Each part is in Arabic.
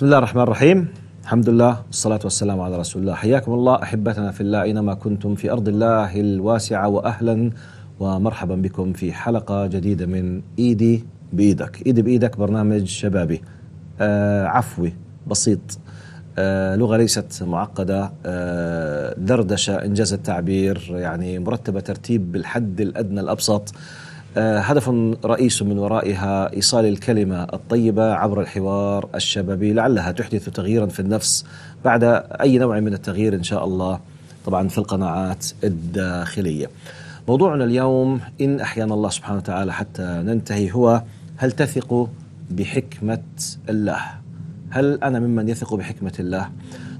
بسم الله الرحمن الرحيم الحمد لله والصلاة والسلام على رسول الله حياكم الله أحبتنا في الله أينما كنتم في أرض الله الواسعة وأهلا ومرحبا بكم في حلقة جديدة من إيدي بإيدك إيدي بإيدك برنامج شبابي آه عفوي بسيط آه لغة ليست معقدة آه دردشة إنجاز التعبير يعني مرتبة ترتيب بالحد الأدنى الأبسط آه آه، هدف رئيس من ورائها ايصال الكلمه الطيبه عبر الحوار الشبابي لعلها تحدث تغييرا في النفس بعد اي نوع من التغيير ان شاء الله طبعا في القناعات الداخليه. موضوعنا اليوم ان احيانا الله سبحانه وتعالى حتى ننتهي هو هل تثق بحكمه الله؟ هل انا ممن يثق بحكمه الله؟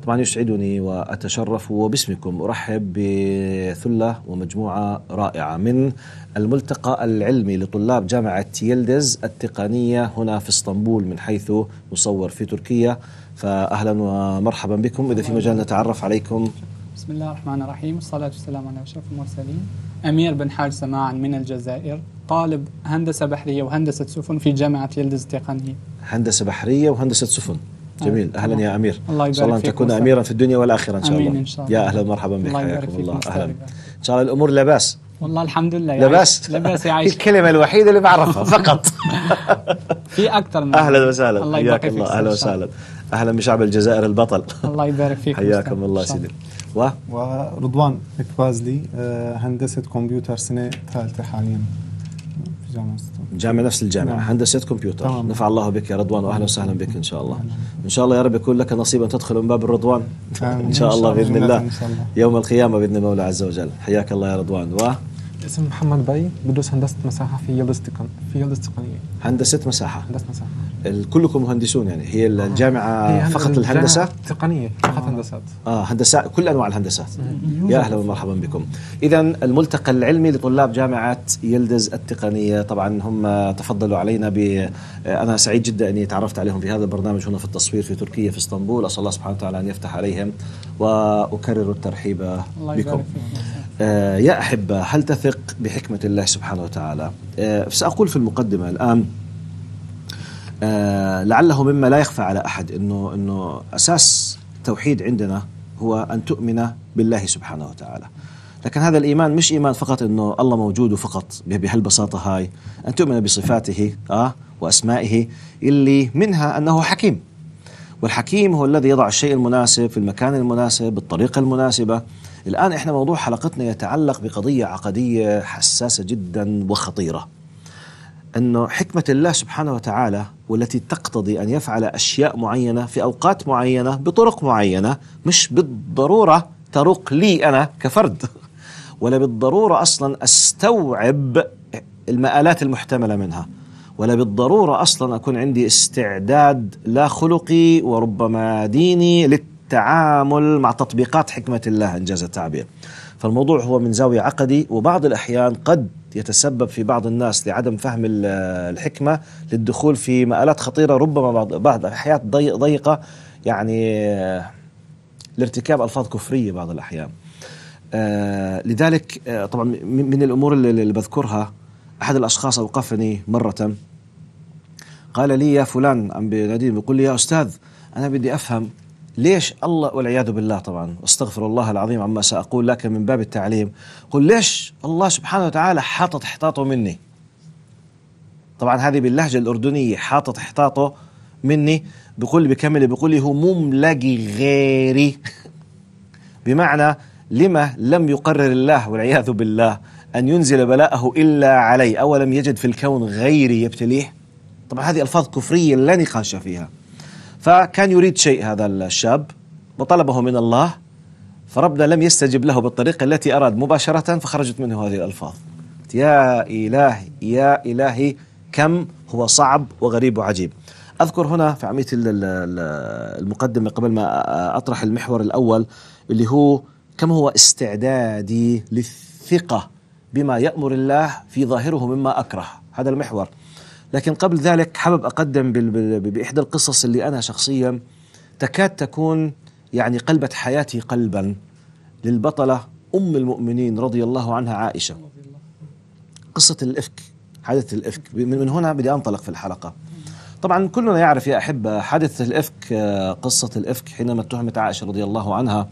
طبعا يسعدني وأتشرف وباسمكم أرحب بثلة ومجموعة رائعة من الملتقى العلمي لطلاب جامعة يلدز التقنية هنا في اسطنبول من حيث نصور في تركيا فأهلا ومرحبا بكم إذا في مجال نتعرف عليكم بسم الله الرحمن الرحيم والصلاة والسلام على أشرف المرسلين أمير بن حاج سماعا من الجزائر طالب هندسة بحرية وهندسة سفن في جامعة يلدز التقنية هندسة بحرية وهندسة سفن آه. جميل اهلا يا امير الله يبارك الله ان تكون اميرا في الدنيا والاخره ان شاء الله امين ان شاء الله يا اهلا ومرحبا بك حياكم الله اهلا ان شاء الله الامور لاباس والله الحمد لله يا لباس لباس يا عايش الكلمة الوحيدة اللي بعرفها فقط في أكثر من أهلا وسهلا حياك الله أهلا وسهلا أهلا بشعب الجزائر البطل الله يبارك فيك حياكم الله سيدي و ورضوان الكوازلي uh, هندسة كمبيوتر سنة ثالثة حاليا الجامعه جامعة نفس الجامعه نعم. هندسه كمبيوتر طبعا. نفع الله بك يا رضوان واهلا وسهلا بك ان شاء الله ان شاء الله يا رب يكون لك نصيب ان تدخل من باب الرضوان ان شاء الله باذن الله يوم القيامه باذن المولى عز وجل حياك الله يا رضوان و اسمي محمد بي بدرس هندسه مساحه في يلدز تقن... في يلدز تقنيه هندسه مساحه هندسه مساحه كلكم مهندسون يعني هي آه. الجامعه هي فقط الهندسه تقنيه فقط آه. هندسات اه هندسه كل انواع الهندسات يا اهلا ومرحبا بكم اذا الملتقى العلمي لطلاب جامعه يلدز التقنيه طبعا هم تفضلوا علينا ب آه، انا سعيد جدا اني تعرفت عليهم في هذا البرنامج هنا في التصوير في تركيا في اسطنبول اسال الله سبحانه وتعالى ان يفتح عليهم وأكرر الترحيب بكم آه، يا أحبة هل تثق بحكمة الله سبحانه وتعالى آه، سأقول في المقدمة الآن آه، لعله مما لا يخفى على أحد أنه, إنه أساس التوحيد عندنا هو أن تؤمن بالله سبحانه وتعالى لكن هذا الإيمان مش إيمان فقط أنه الله موجود وفقط بهالبساطة هاي أن تؤمن بصفاته آه وأسمائه اللي منها أنه حكيم والحكيم هو الذي يضع الشيء المناسب في المكان المناسب بالطريقة المناسبة الآن إحنا موضوع حلقتنا يتعلق بقضية عقدية حساسة جدا وخطيرة أنه حكمة الله سبحانه وتعالى والتي تقتضي أن يفعل أشياء معينة في أوقات معينة بطرق معينة مش بالضرورة تروق لي أنا كفرد ولا بالضرورة أصلا أستوعب المآلات المحتملة منها ولا بالضروره اصلا اكون عندي استعداد لا خلقي وربما ديني للتعامل مع تطبيقات حكمه الله انجاز التعبير. فالموضوع هو من زاويه عقدي وبعض الاحيان قد يتسبب في بعض الناس لعدم فهم الحكمه للدخول في مآلات خطيره ربما بعض بعض حياه ضيقه يعني آه، لارتكاب الفاظ كفريه بعض الاحيان. آه، لذلك آه، طبعا من الامور اللي بذكرها احد الاشخاص اوقفني مره قال لي يا فلان عم بيناديني بيقول لي يا أستاذ أنا بدي أفهم ليش الله والعياذ بالله طبعا استغفر الله العظيم عما سأقول لكن من باب التعليم قل ليش الله سبحانه وتعالى حاطط احتاطه مني طبعا هذه باللهجة الأردنية حاطط احتاطه مني بقول بكمل بقول لي هو مملقي غيري بمعنى لما لم يقرر الله والعياذ بالله أن ينزل بلاءه إلا علي أولم يجد في الكون غيري يبتليه طبعا هذه ألفاظ كفرية لا نقاش فيها فكان يريد شيء هذا الشاب وطلبه من الله فربنا لم يستجب له بالطريقة التي أراد مباشرة فخرجت منه هذه الألفاظ يا إلهي يا إلهي كم هو صعب وغريب وعجيب أذكر هنا في عمية المقدمة قبل ما أطرح المحور الأول اللي هو كم هو استعدادي للثقة بما يأمر الله في ظاهره مما أكره هذا المحور لكن قبل ذلك حابب أقدم بإحدى القصص اللي أنا شخصيا تكاد تكون يعني قلبت حياتي قلبا للبطلة أم المؤمنين رضي الله عنها عائشة قصة الإفك حادثة الإفك من هنا بدي أنطلق في الحلقة طبعا كلنا يعرف يا أحبة حادثة الإفك آه، قصة الإفك حينما اتهمت عائشة رضي الله عنها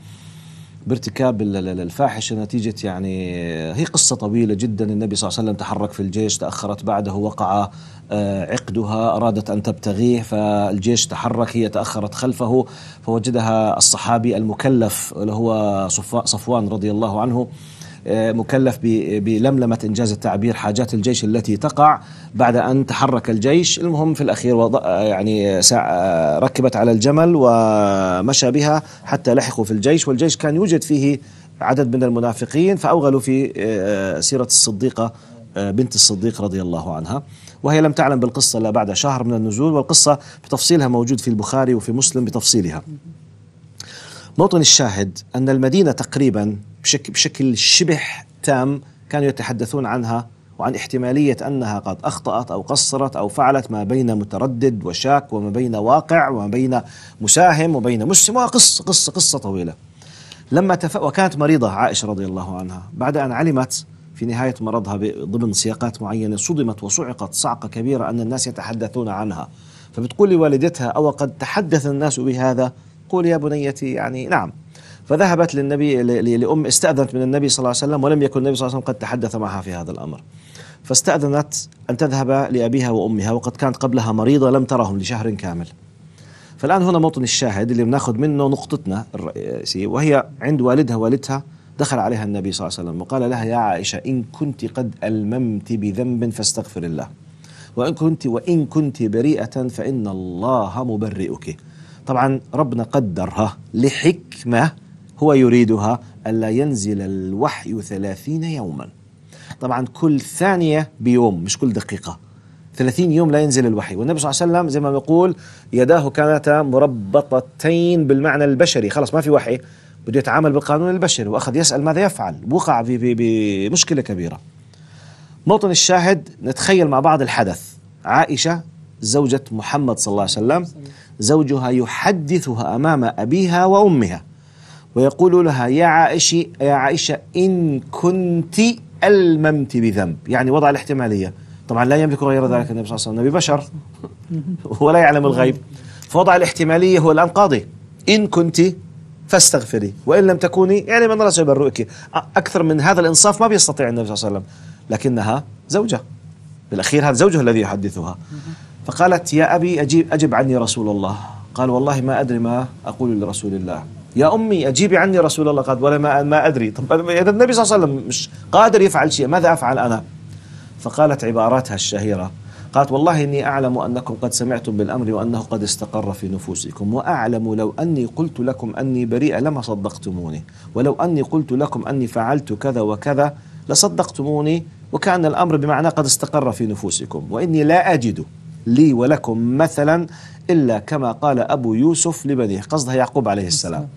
بارتكاب الفاحشه نتيجه يعني آه، هي قصه طويله جدا النبي صلى الله عليه وسلم تحرك في الجيش تاخرت بعده وقع آه، عقدها أرادت أن تبتغيه فالجيش تحرك هي تأخرت خلفه فوجدها الصحابي المكلف اللي هو صفوان رضي الله عنه آه، مكلف بلملمة إنجاز التعبير حاجات الجيش التي تقع بعد أن تحرك الجيش المهم في الأخير وض... آه، يعني ركبت على الجمل ومشى بها حتى لحقوا في الجيش والجيش كان يوجد فيه عدد من المنافقين فأوغلوا في سيرة الصديقة بنت الصديق رضي الله عنها وهي لم تعلم بالقصة إلا بعد شهر من النزول والقصة بتفصيلها موجود في البخاري وفي مسلم بتفصيلها موطن الشاهد أن المدينة تقريبا بشكل, بشكل شبه تام كانوا يتحدثون عنها وعن احتمالية أنها قد أخطأت أو قصرت أو فعلت ما بين متردد وشاك وما بين واقع وما بين مساهم وبين مسلم وقصة قصة قصة طويلة لما تف... وكانت مريضة عائشة رضي الله عنها بعد أن علمت في نهاية مرضها ضمن سياقات معينة صدمت وصعقت صعقة كبيرة أن الناس يتحدثون عنها فبتقول لوالدتها أو قد تحدث الناس بهذا قول يا بنيتي يعني نعم فذهبت للنبي لأم استأذنت من النبي صلى الله عليه وسلم ولم يكن النبي صلى الله عليه وسلم قد تحدث معها في هذا الأمر فاستأذنت أن تذهب لأبيها وأمها وقد كانت قبلها مريضة لم ترهم لشهر كامل فالآن هنا موطن الشاهد اللي بناخذ منه نقطتنا الرئيسية وهي عند والدها والدتها دخل عليها النبي صلى الله عليه وسلم وقال لها يا عائشة إن كنت قد ألممت بذنب فاستغفر الله وإن كنت وإن كنت بريئة فإن الله مبرئك طبعا ربنا قدرها لحكمة هو يريدها ألا ينزل الوحي ثلاثين يوما طبعا كل ثانية بيوم مش كل دقيقة ثلاثين يوم لا ينزل الوحي والنبي صلى الله عليه وسلم زي ما بيقول يداه كانتا مربطتين بالمعنى البشري خلاص ما في وحي بده يتعامل بالقانون البشري واخذ يسال ماذا يفعل وقع بمشكله كبيره موطن الشاهد نتخيل مع بعض الحدث عائشه زوجة محمد صلى الله عليه وسلم زوجها يحدثها أمام أبيها وأمها ويقول لها يا عائشة يا عائشة إن كنت الممت بذنب يعني وضع الاحتمالية طبعا لا يملك غير ذلك النبي صلى الله عليه وسلم نبي بشر ولا يعلم الغيب فوضع الاحتمالية هو الآن قاضي إن كنت فاستغفري وإن لم تكوني يعني من رأسه يبرئك أكثر من هذا الإنصاف ما بيستطيع النبي صلى الله عليه وسلم لكنها زوجة بالأخير هذا زوجها الذي يحدثها فقالت يا أبي أجيب أجب عني رسول الله قال والله ما أدري ما أقول لرسول الله يا أمي أجيبي عني رسول الله قد ولا ما, ما أدري طب إذا النبي صلى الله عليه وسلم مش قادر يفعل شيء ماذا أفعل أنا فقالت عباراتها الشهيرة قالت والله إني أعلم أنكم قد سمعتم بالأمر وأنه قد استقر في نفوسكم وأعلم لو أني قلت لكم أني بريئة لما صدقتموني ولو أني قلت لكم أني فعلت كذا وكذا لصدقتموني وكان الأمر بمعنى قد استقر في نفوسكم وإني لا أجد لي ولكم مثلا إلا كما قال أبو يوسف لبنيه قصدها يعقوب عليه السلام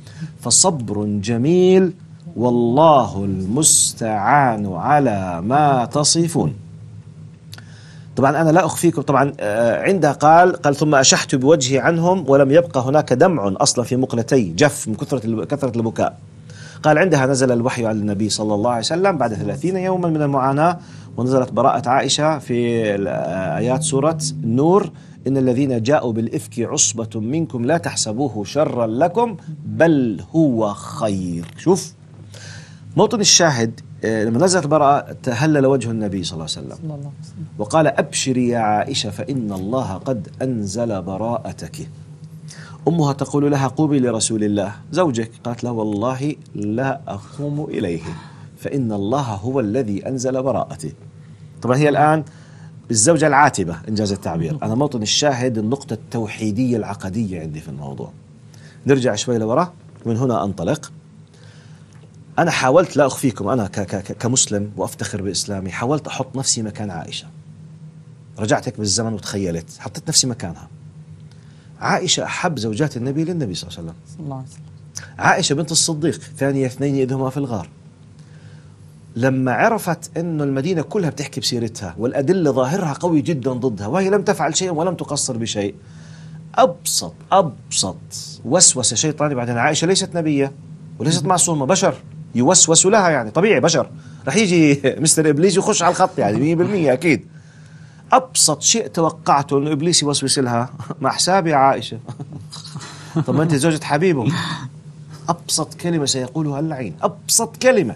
فصبر جميل والله المستعان على ما تصفون طبعا أنا لا أخفيكم طبعا آه، عندها قال قال ثم أشحت بوجهي عنهم ولم يبقى هناك دمع أصلا في مقلتي جف من كثرة كثرة البكاء قال عندها نزل الوحي على النبي صلى الله عليه وسلم بعد ثلاثين يوما من المعاناة ونزلت براءة عائشة في آه، آيات سورة النور إن الذين جاءوا بالإفك عصبة منكم لا تحسبوه شرا لكم بل هو خير شوف موطن الشاهد آه، لما نزلت البراءة تهلل وجه النبي صلى الله عليه وسلم وقال أبشري يا عائشة فإن الله قد أنزل براءتك أمها تقول لها قومي لرسول الله زوجك قالت له والله لا أقوم إليه فإن الله هو الذي أنزل براءتي طبعا هي الآن الزوجة العاتبة إن جاز التعبير أنا موطن الشاهد النقطة التوحيدية العقدية عندي في الموضوع نرجع شوي لورا ومن هنا أنطلق أنا حاولت لا أخفيكم أنا ك ك كمسلم وأفتخر بإسلامي حاولت أحط نفسي مكان عائشة رجعت هيك بالزمن وتخيلت حطيت نفسي مكانها عائشة أحب زوجات النبي للنبي صلى الله عليه وسلم صلى الله عليه وسلم عائشة بنت الصديق ثانية اثنين اذهما في الغار لما عرفت أنه المدينة كلها بتحكي بسيرتها والأدلة ظاهرها قوي جدا ضدها وهي لم تفعل شيئا ولم تقصر بشيء أبسط أبسط وسوسة شيطاني بعدين عائشة ليست نبية وليست معصومة بشر يوسوس لها يعني طبيعي بشر رح يجي مستر ابليس يخش على الخط يعني 100% اكيد ابسط شيء توقعته انه ابليس يوسوس لها مع حسابي عائشه طب ما انت زوجة حبيبه ابسط كلمه سيقولها اللعين ابسط كلمه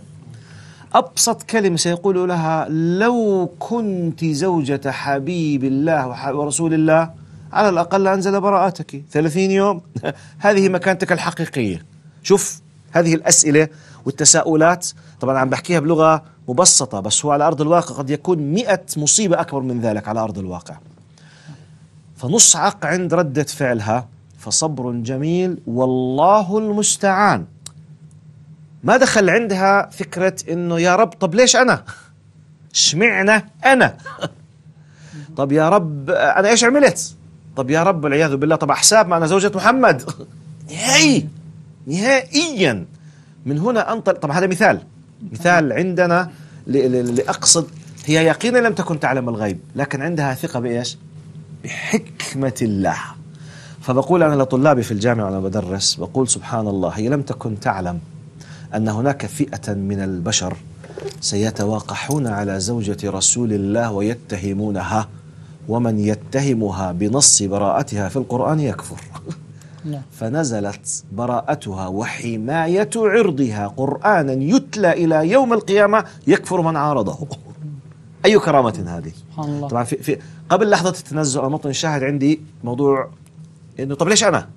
ابسط كلمه سيقول لها لو كنت زوجة حبيب الله ورسول الله على الاقل انزل براءتك 30 يوم هذه مكانتك الحقيقيه شوف هذه الاسئله والتساؤلات طبعا عم بحكيها بلغة مبسطة بس هو على أرض الواقع قد يكون مئة مصيبة أكبر من ذلك على أرض الواقع فنصعق عند ردة فعلها فصبر جميل والله المستعان ما دخل عندها فكرة إنه يا رب طب ليش أنا شمعنا أنا طب يا رب أنا إيش عملت طب يا رب والعياذ بالله طب أحساب ما أنا زوجة محمد نهائي نهائيا من هنا أنطلق طب هذا مثال مثال عندنا لأقصد هي يقينا لم تكن تعلم الغيب لكن عندها ثقة بإيش بحكمة الله فبقول أنا لطلابي في الجامعة وأنا بدرس بقول سبحان الله هي لم تكن تعلم أن هناك فئة من البشر سيتواقحون على زوجة رسول الله ويتهمونها ومن يتهمها بنص براءتها في القرآن يكفر نعم. فنزلت براءتها وحماية عرضها قرآنا يتلى إلى يوم القيامة يكفر من عارضه أي كرامة هذه سبحان الله. طبعا في, في قبل لحظة التنزل المطن الشاهد عندي موضوع أنه طب ليش أنا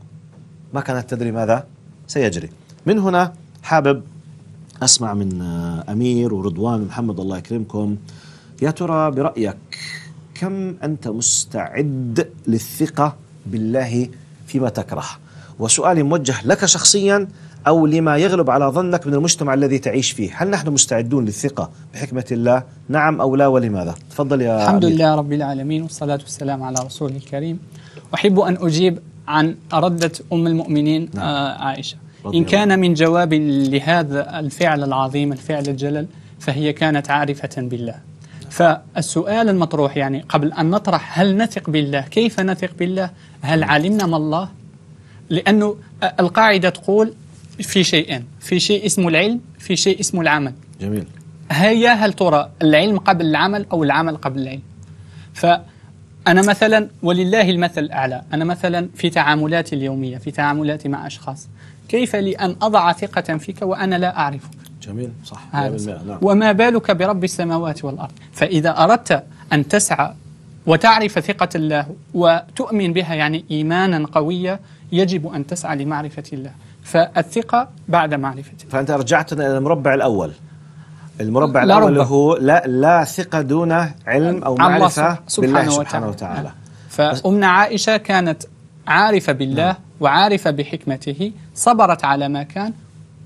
ما كانت تدري ماذا سيجري من هنا حابب أسمع من أمير ورضوان محمد الله يكرمكم يا ترى برأيك كم أنت مستعد للثقة بالله فيما تكره وسؤالي موجه لك شخصيا أو لما يغلب على ظنك من المجتمع الذي تعيش فيه هل نحن مستعدون للثقة بحكمة الله نعم أو لا ولماذا تفضل يا الحمد لله رب العالمين والصلاة والسلام على رسول الكريم أحب أن أجيب عن ردة أم المؤمنين نعم. آه عائشة إن كان من جواب لهذا الفعل العظيم الفعل الجلل فهي كانت عارفة بالله فالسؤال المطروح يعني قبل أن نطرح هل نثق بالله كيف نثق بالله هل علمنا ما الله لأنه القاعدة تقول في شيئين في شيء اسمه العلم في شيء اسمه العمل جميل هيا هل ترى العلم قبل العمل أو العمل قبل العلم فأنا مثلا ولله المثل الأعلى أنا مثلا في تعاملاتي اليومية في تعاملاتي مع أشخاص كيف لي أن أضع ثقة فيك وأنا لا أعرفك جميل صح هذا نعم. وما بالك برب السماوات والأرض فإذا أردت أن تسعى وتعرف ثقة الله وتؤمن بها يعني إيمانا قويا يجب أن تسعى لمعرفة الله فالثقة بعد معرفة الله فأنت رجعتنا إلى المربع الأول المربع لا الأول هو لا, لا ثقة دون علم أو معرفة سبحانه بالله سبحانه وتعالى, وتعالى. نعم. فأمنا عائشة كانت عارفة بالله نعم. وعارفة بحكمته صبرت على ما كان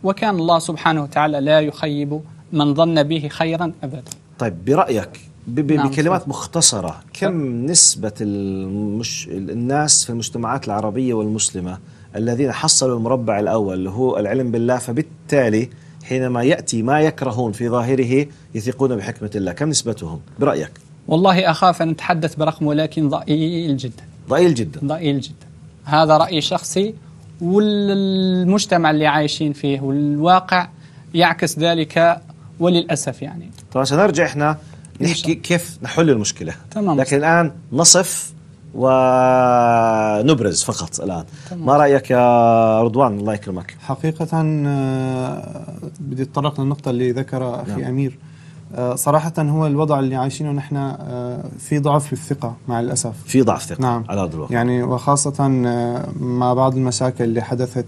وكان الله سبحانه وتعالى لا يخيب من ظن به خيرا أبدا طيب برأيك نعم، بكلمات مختصرة كم نسبة المش... الناس في المجتمعات العربية والمسلمة الذين حصلوا المربع الأول اللي هو العلم بالله فبالتالي حينما يأتي ما يكرهون في ظاهره يثقون بحكمة الله كم نسبتهم برأيك؟ والله أخاف أن أتحدث برقم ولكن ضئيل جدا ضئيل جدا ضئيل جدا هذا رأي شخصي والمجتمع اللي عايشين فيه والواقع يعكس ذلك وللاسف يعني طبعا سنرجع احنا نحكي كيف نحل المشكله تمام لكن الان نصف ونبرز فقط الان تمام. ما رايك يا رضوان الله يكرمك حقيقه آه، بدي اتطرق للنقطه اللي ذكرها اخي نعم. امير آه، صراحة هو الوضع اللي عايشينه نحن آه، في ضعف في الثقة مع الأسف في ضعف ثقة نعم على أرض الواقع يعني وخاصة آه، مع بعض المشاكل اللي حدثت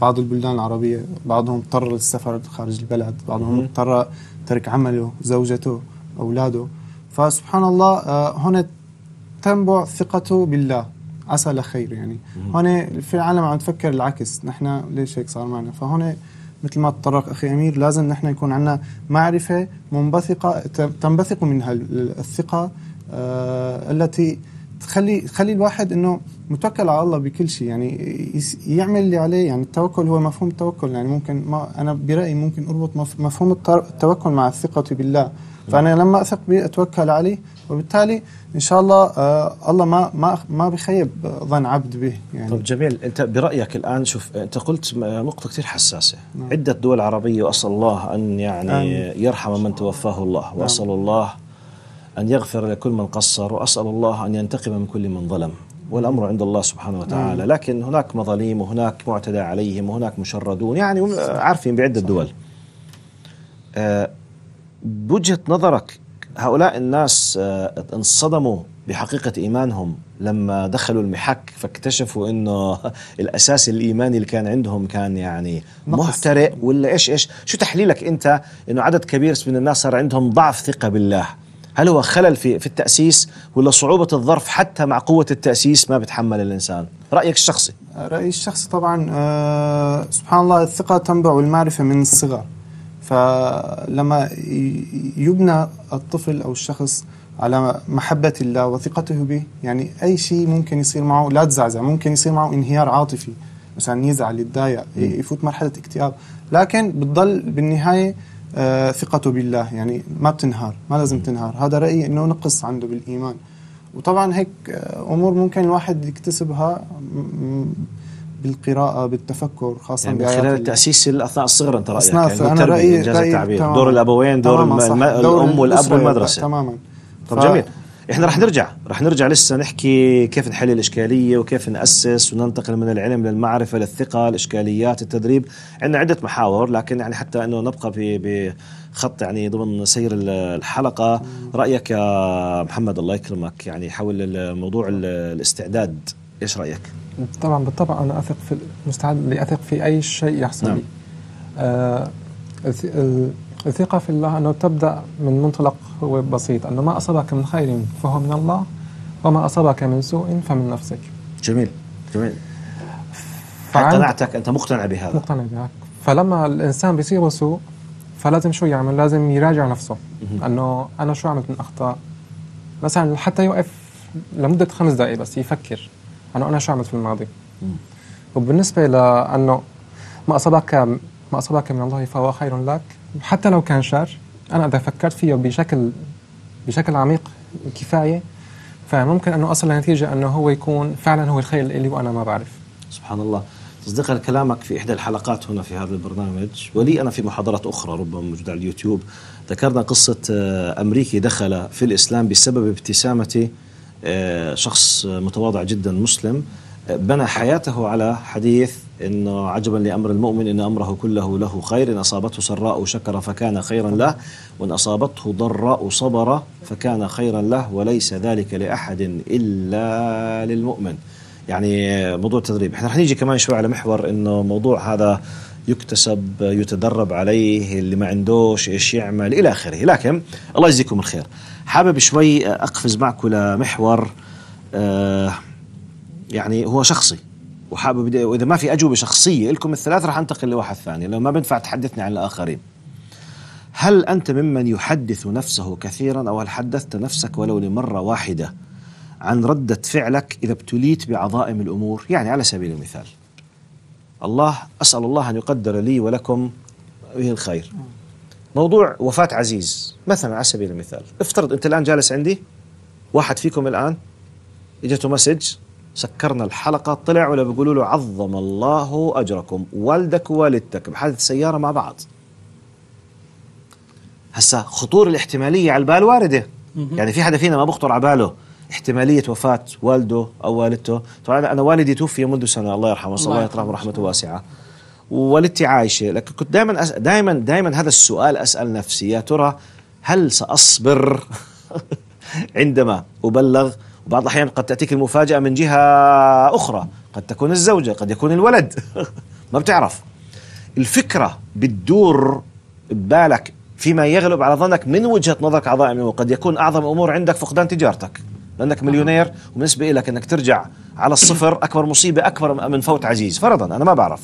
بعض البلدان العربية بعضهم اضطر للسفر خارج البلد بعضهم اضطر ترك عمله زوجته أولاده فسبحان الله هنا تنبع ثقته بالله عسى لخير يعني هون في العالم عم تفكر العكس نحن ليش هيك صار معنا فهون مثل ما تطرق اخي امير لازم نحن يكون عندنا معرفه منبثقه تنبثق منها الثقه آه، التي تخلي تخلي الواحد انه متوكل على الله بكل شيء يعني يعمل اللي عليه يعني التوكل هو مفهوم التوكل يعني ممكن ما انا برايي ممكن اربط مفهوم التوكل مع الثقه بالله فانا لما اثق به اتوكل عليه وبالتالي ان شاء الله آه الله ما ما ما بخيب ظن عبد به يعني طب جميل انت برايك الان شوف انت قلت نقطه كثير حساسه نعم. عده دول عربيه واسال الله ان يعني آمين. يرحم من توفاه الله نعم. واسال الله ان يغفر لكل من قصر واسال الله ان ينتقم من كل من ظلم والامر عند الله سبحانه وتعالى نعم. لكن هناك مظالم وهناك معتدى عليهم وهناك مشردون يعني آه، عارفين بعده دول آه بوجهة نظرك هؤلاء الناس آه، انصدموا بحقيقة إيمانهم لما دخلوا المحك فاكتشفوا أنه الأساس الإيماني اللي كان عندهم كان يعني محترق ولا إيش إيش شو تحليلك أنت أنه عدد كبير من الناس صار عندهم ضعف ثقة بالله هل هو خلل في, في التأسيس ولا صعوبة الظرف حتى مع قوة التأسيس ما بتحمل الإنسان رأيك الشخصي رأيي الشخصي طبعا أه سبحان الله الثقة تنبع والمعرفة من الصغر فلما يبنى الطفل أو الشخص على محبة الله وثقته به يعني أي شيء ممكن يصير معه لا تزعزع ممكن يصير معه انهيار عاطفي مثلا يزعل يتضايق يفوت مرحلة اكتئاب لكن بتضل بالنهاية آه ثقته بالله يعني ما بتنهار ما لازم تنهار هذا رأيي أنه نقص عنده بالإيمان وطبعا هيك آه، أمور ممكن الواحد يكتسبها بالقراءه بالتفكر خاصه يعني من خلال التاسيس اثناء الصغر انت رايك اثناء يعني انا رايي, رأيي دور الابوين دور, الم... دور الام والاب والمدرسه تماما طب ف... جميل احنا رح نرجع رح نرجع لسه نحكي كيف نحل الاشكاليه وكيف ناسس وننتقل من العلم للمعرفه للثقه الاشكاليات التدريب عندنا عده محاور لكن يعني حتى انه نبقى في خط يعني ضمن سير الحلقه رايك يا محمد الله يكرمك يعني حول موضوع الاستعداد ايش رايك طبعا بالطبع انا اثق في مستعد لاثق في اي شيء يحصل لي نعم. آه الثقه في الله انه تبدا من منطلق هو بسيط انه ما اصابك من خير فهو من الله وما اصابك من سوء فمن نفسك جميل جميل اقتنعتك انت مقتنع بهذا مقتنع بهذا فلما الانسان بيصير سوء فلازم شو يعمل لازم يراجع نفسه انه انا شو عملت من اخطاء مثلا حتى يوقف لمده خمس دقائق بس يفكر انه انا شو عملت في الماضي وبالنسبه لانه ما اصابك ما اصابك من الله فهو خير لك حتى لو كان شر انا اذا فكرت فيه بشكل بشكل عميق كفايه فممكن انه اصل لنتيجه انه هو يكون فعلا هو الخير لي وانا ما بعرف سبحان الله تصدق كلامك في إحدى الحلقات هنا في هذا البرنامج ولي أنا في محاضرات أخرى ربما موجودة على اليوتيوب ذكرنا قصة آه، أمريكي دخل في الإسلام بسبب ابتسامته آه، شخص متواضع جدا مسلم آه، بنى حياته على حديث انه عجبا لامر المؤمن ان امره كله له خير ان اصابته سراء شكر فكان خيرا له وان اصابته ضراء صبر فكان خيرا له وليس ذلك لاحد الا للمؤمن. يعني موضوع التدريب، احنا رح نيجي كمان شوي على محور انه موضوع هذا يكتسب يتدرب عليه اللي ما عندوش ايش يعمل الى اخره، لكن الله يجزيكم الخير. حابب شوي اقفز معكم لمحور آه، يعني هو شخصي وحابب واذا ما في اجوبه شخصيه لكم الثلاث رح انتقل لواحد ثاني لو ما بنفع تحدثني عن الاخرين هل انت ممن يحدث نفسه كثيرا او هل حدثت نفسك ولو لمره واحده عن رده فعلك اذا ابتليت بعظائم الامور يعني على سبيل المثال الله اسال الله ان يقدر لي ولكم به الخير موضوع وفاة عزيز مثلا على سبيل المثال افترض أنت الآن جالس عندي واحد فيكم الآن اجته مسج سكرنا الحلقة طلع ولا بيقولوا له عظم الله أجركم والدك ووالدتك بحادث سيارة مع بعض هسا خطور الاحتمالية على البال واردة يعني في حدا فينا ما بخطر على باله احتمالية وفاة والده أو والدته طبعا أنا والدي توفي منذ سنة الله يرحمه صلى الله, الله يرحمه رحمة واسعة ووالدتي عايشه لكن كنت دائما أس... دائما دائما هذا السؤال اسال نفسي يا ترى هل ساصبر عندما ابلغ وبعض الاحيان قد تاتيك المفاجاه من جهه اخرى قد تكون الزوجه قد يكون الولد ما بتعرف الفكره بتدور ببالك فيما يغلب على ظنك من وجهه نظرك اعضاء وقد يكون اعظم امور عندك فقدان تجارتك لانك مليونير وبالنسبه لك انك ترجع على الصفر اكبر مصيبه اكبر من فوت عزيز فرضا انا ما بعرف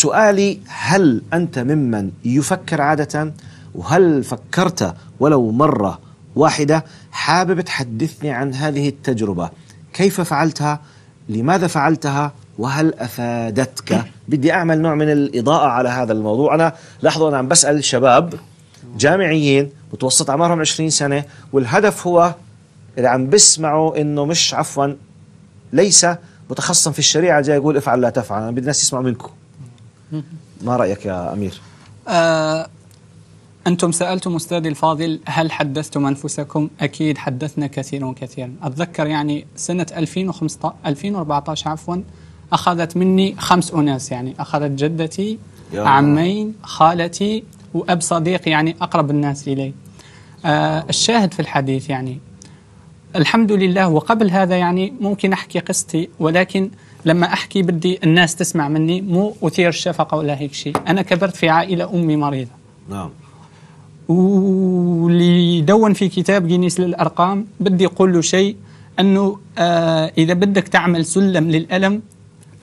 سؤالي هل أنت ممن يفكر عادة وهل فكرت ولو مرة واحدة حابب تحدثني عن هذه التجربة كيف فعلتها لماذا فعلتها وهل أفادتك بدي أعمل نوع من الإضاءة على هذا الموضوع أنا لاحظوا أنا عم بسأل شباب جامعيين متوسط أعمارهم 20 سنة والهدف هو اللي عم بسمعوا إنه مش عفوا ليس متخصصا في الشريعة جاي يقول افعل لا تفعل أنا بدي الناس يسمعوا منكم ما رأيك يا أمير؟ آه أنتم سألتم أستاذي الفاضل هل حدثتم أنفسكم؟ أكيد حدثنا كثيرا كثيرا أتذكر يعني سنة 2015 2014 عفوا أخذت مني خمس أناس يعني أخذت جدتي عمين خالتي وأب صديق يعني أقرب الناس إلي آه الشاهد في الحديث يعني الحمد لله وقبل هذا يعني ممكن أحكي قصتي ولكن لما احكي بدي الناس تسمع مني مو اثير الشفقه ولا هيك شيء انا كبرت في عائله امي مريضه نعم واللي يدون في كتاب جينيس للارقام بدي اقول له شيء انه آه اذا بدك تعمل سلم للالم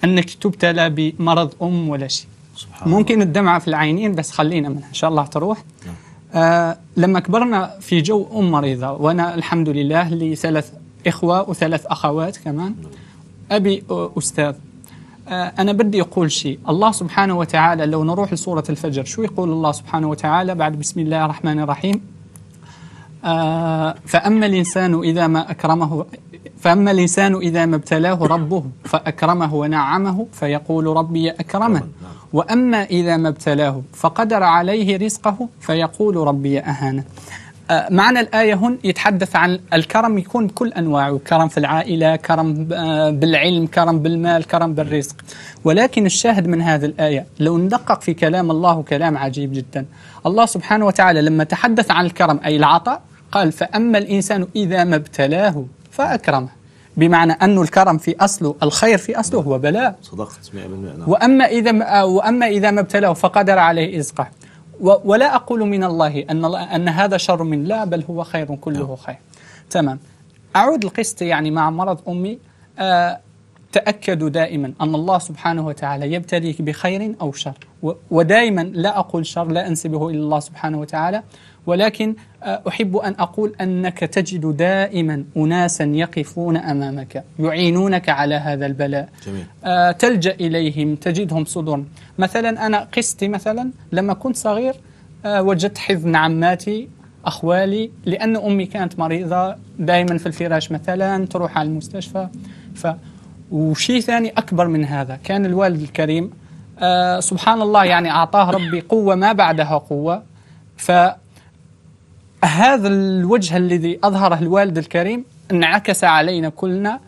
انك تبتلى بمرض ام ولا شيء سبحان ممكن الله. الدمعه في العينين بس خلينا منها ان شاء الله تروح نعم. آه لما كبرنا في جو ام مريضه وانا الحمد لله لي ثلاث اخوه وثلاث اخوات كمان نعم. أبي أستاذ أنا بدي أقول شيء الله سبحانه وتعالى لو نروح لسورة الفجر شو يقول الله سبحانه وتعالى بعد بسم الله الرحمن الرحيم فأما الإنسان إذا ما أكرمه فأما الإنسان إذا ما ابتلاه ربه فأكرمه ونعمه فيقول ربي أكرمن نعم. وأما إذا ما ابتلاه فقدر عليه رزقه فيقول ربي أهانه آه، معنى الآية هنا يتحدث عن الكرم يكون بكل أنواعه كرم في العائلة كرم آه، بالعلم كرم بالمال كرم بالرزق ولكن الشاهد من هذه الآية لو ندقق في كلام الله كلام عجيب جدا الله سبحانه وتعالى لما تحدث عن الكرم أي العطاء قال فأما الإنسان إذا ما ابتلاه فأكرمه بمعنى أن الكرم في أصله الخير في أصله هو بلاء صدقت 100% نعم. وأما إذا آه، وأما إذا ما ابتلاه فقدر عليه رزقه ولا أقول من الله أن, أن هذا شر من لا بل هو خير كله نعم. خير تمام أعود القسط يعني مع مرض أمي آه، تأكدوا دائما أن الله سبحانه وتعالى يبتليك بخير أو شر ودائما لا أقول شر لا أنسبه إلى الله سبحانه وتعالى ولكن أحب أن أقول أنك تجد دائما أناسا يقفون أمامك يعينونك على هذا البلاء جميل. آه، تلجأ إليهم تجدهم صدر مثلا أنا قستي مثلا لما كنت صغير آه، وجدت حزن عماتي أخوالي لأن أمي كانت مريضة دائما في الفراش مثلا تروح على المستشفى ف وشيء ثاني أكبر من هذا كان الوالد الكريم آه، سبحان الله يعني أعطاه ربي قوة ما بعدها قوة ف هذا الوجه الذي أظهره الوالد الكريم انعكس علينا كلنا